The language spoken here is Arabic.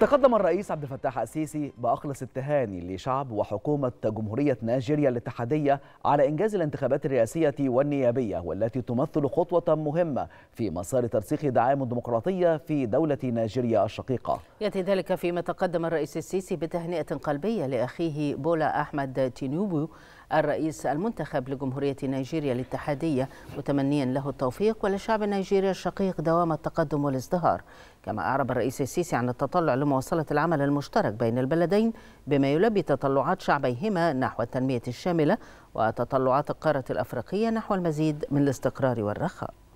تقدم الرئيس عبد الفتاح السيسي بأخلص التهاني لشعب وحكومة جمهورية نيجيريا الاتحادية على إنجاز الانتخابات الرئاسية والنيابية والتي تمثل خطوة مهمة في مسار ترسيخ دعائم الديمقراطية في دولة نيجيريا الشقيقة يأتي ذلك فيما تقدم الرئيس السيسي بتهنئة قلبية لأخيه بولا أحمد تينوبو الرئيس المنتخب لجمهورية نيجيريا الاتحادية متمنيا له التوفيق وللشعب النيجيري الشقيق دوام التقدم والازدهار كما أعرب الرئيس السيسي عن التطلع لمواصلة العمل المشترك بين البلدين بما يلبي تطلعات شعبيهما نحو التنمية الشاملة وتطلعات القارة الأفريقية نحو المزيد من الاستقرار والرخاء